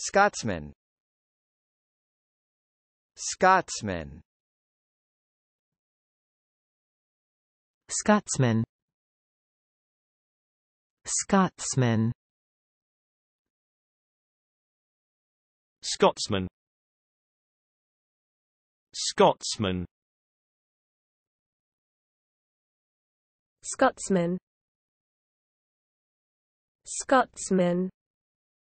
Scotsman Scotsman Scotsman Scotsman Scotsman Scotsman Scotsman Scotsman